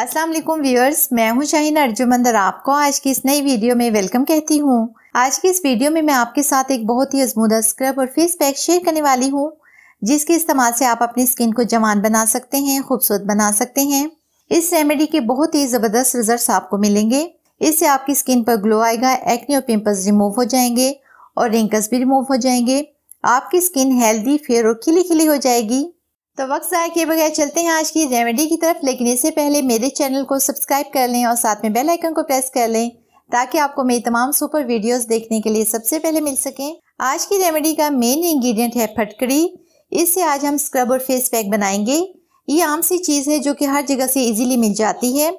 अस्सलाम वालेकुम व्यूअर्स मैं हूं शाहीन अर्जुमंदर आपको आज की इस नई वीडियो में वेलकम कहती हूं आज की इस वीडियो में मैं आपके साथ एक बहुत ही अजमूदा स्क्रब और फेस पैक शेयर करने वाली हूं जिसके इस्तेमाल से आप अपनी स्किन को जवान बना सकते हैं खूबसूरत बना सकते हैं इस रेमेडी के बहुत ही ज़बरदस्त रिजल्ट आपको मिलेंगे इससे आपकी स्किन पर ग्लो आएगा एक्ने और पिम्पल्स रिमूव हो जाएंगे और रिंकल्स भी रिमूव हो जाएंगे आपकी स्किन हेल्दी फेयर और खिली खिली हो जाएगी तो वक्त ज़ाया किए बगैर चलते हैं आज की रेमेडी की तरफ लेकिन इससे पहले मेरे चैनल को सब्सक्राइब कर लें और साथ में बेल आइकन को प्रेस कर लें ताकि आपको मेरी तमाम सुपर वीडियोस देखने के लिए सबसे पहले मिल सकें आज की रेमेडी का मेन इंग्रेडिएंट है फटकड़ी इससे आज हम स्क्रब और फेस पैक बनाएंगे ये आम सी चीज़ है जो कि हर जगह से ईजिली मिल जाती है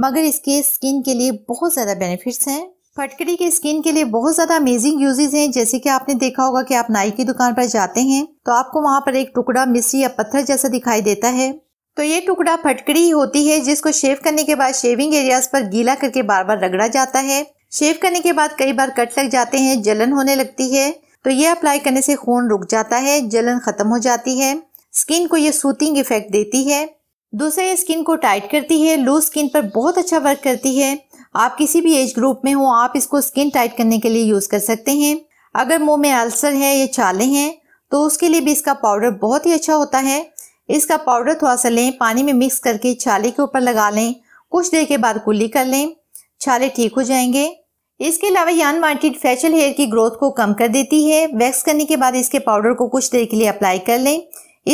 मगर इसके स्किन के लिए बहुत ज़्यादा बेनिफिट्स हैं फटकड़ी के स्किन के लिए बहुत ज़्यादा अमेजिंग यूजेज हैं जैसे कि आपने देखा होगा कि आप नाई की दुकान पर जाते हैं तो आपको वहाँ पर एक टुकड़ा मिस्सी या पत्थर जैसा दिखाई देता है तो ये टुकड़ा फटकड़ी होती है जिसको शेव करने के बाद शेविंग एरियाज पर गीला करके बार बार रगड़ा जाता है शेव करने के बाद कई बार कट लग जाते हैं जलन होने लगती है तो ये अप्लाई करने से खून रुक जाता है जलन खत्म हो जाती है स्किन को ये सूतिंग इफेक्ट देती है दूसरा ये स्किन को टाइट करती है लूज स्किन पर बहुत अच्छा वर्क करती है आप किसी भी एज ग्रुप में हो आप इसको स्किन टाइट करने के लिए यूज़ कर सकते हैं अगर मुंह में अल्सर है या छाले हैं तो उसके लिए भी इसका पाउडर बहुत ही अच्छा होता है इसका पाउडर थोड़ा सा लें पानी में मिक्स करके छाले के ऊपर लगा लें कुछ देर के बाद कुल्ली कर लें छाले ठीक हो जाएंगे इसके अलावा ये अनवांटेड फेशियल हेयर की ग्रोथ को कम कर देती है वैक्स करने के बाद इसके पाउडर को कुछ देर के लिए अप्लाई कर लें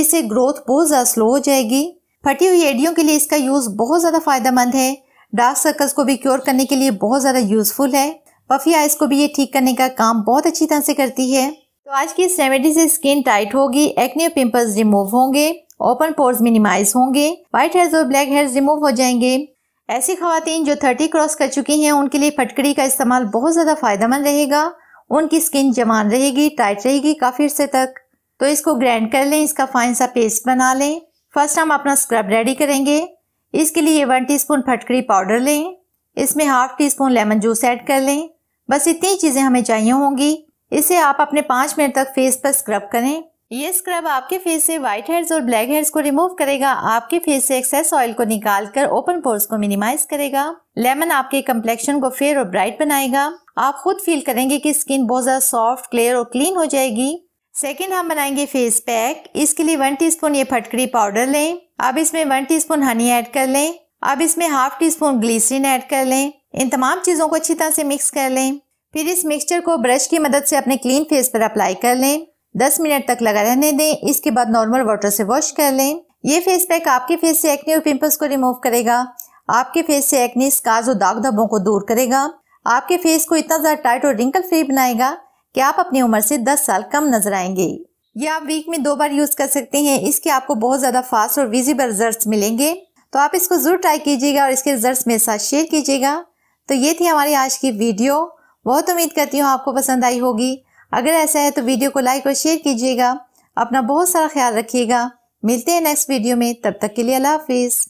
इससे ग्रोथ बहुत ज़्यादा स्लो हो जाएगी फटी हुई एडियों के लिए इसका यूज़ बहुत ज़्यादा फायदेमंद है डार्क सर्कल्स को भी क्योर करने के लिए बहुत ज़्यादा यूज़फुल है पफी आइज को भी ये ठीक करने का काम बहुत अच्छी तरह से करती है तो आज की इस रेमेडी से स्किन टाइट होगी एक्ने पिम्पल्स रिमूव होंगे ओपन पोर्स मिनिमाइज होंगे व्हाइट हेयर्स और ब्लैक हेयर्स रिमूव हो जाएंगे ऐसी खातन जो थर्टी क्रॉस कर चुकी हैं उनके लिए फटकड़ी का इस्तेमाल बहुत ज़्यादा फायदेमंद रहेगा उनकी स्किन जवान रहेगी टाइट रहेगी काफ़ी अर्से तक तो इसको ग्राइंड कर लें इसका फाइन सा पेस्ट बना लें फर्स्ट हम अपना स्क्रब रेडी करेंगे इसके लिए वन टीस्पून फटकड़ी पाउडर लें इसमें half teaspoon lemon juice add कर लें बस इतनी चीज़ें हमें चाहिए होंगी इसे आप अपने पाँच मिनट तक फेस पर स्क्रब करें ये स्क्रब आपके फेस से व्हाइट हेयर्स और ब्लैक हेयर्स को रिमूव करेगा आपके फेस से एक्सेस ऑयल को निकाल कर ओपन पोर्स को मिनिमाइज करेगा लेमन आपके कम्प्लेक्शन को फेयर और ब्राइट बनाएगा आप खुद फील करेंगे कि स्किन बहुत ज्यादा सॉफ्ट क्लियर और क्लीन हो जाएगी सेकेंड हम बनाएंगे फेस पैक इसके लिए वन स्पून ये फटकड़ी पाउडर लें अब इसमें वन टीस्पून हनी ऐड कर लें अब इसमें half teaspoon glycerine add कर लें इन तमाम चीज़ों को अच्छी तरह से मिक्स कर लें फिर इस मिक्सचर को ब्रश की मदद से अपने क्लीन फेस पर अप्लाई कर लें 10 मिनट तक लगा रहने दें इसके बाद नॉर्मल वाटर से वॉश कर लें ये फेस पैक आपके फेस से एक्ने और पिंपल्स को रिमूव करेगा आपके फेस से एक्ने स्कार्स और दाग धब्बों को दूर करेगा आपके फेस को इतना ज़्यादा टाइट और रिंकल फ्री बनाएगा कि आप अपनी उम्र से 10 साल कम नजर आएंगे ये आप वीक में दो बार यूज़ कर सकते हैं इसके आपको बहुत ज़्यादा फास्ट और विजिबल रिजल्ट मिलेंगे तो आप इसको ज़रूर ट्राई कीजिएगा और इसके रिजल्ट मेरे साथ शेयर कीजिएगा तो ये थी हमारी आज की वीडियो बहुत उम्मीद करती हूँ आपको पसंद आई होगी अगर ऐसा है तो वीडियो को लाइक और शेयर कीजिएगा अपना बहुत सारा ख्याल रखिएगा मिलते हैं नेक्स्ट वीडियो में तब तक के लिए अल्लाह हाफिज़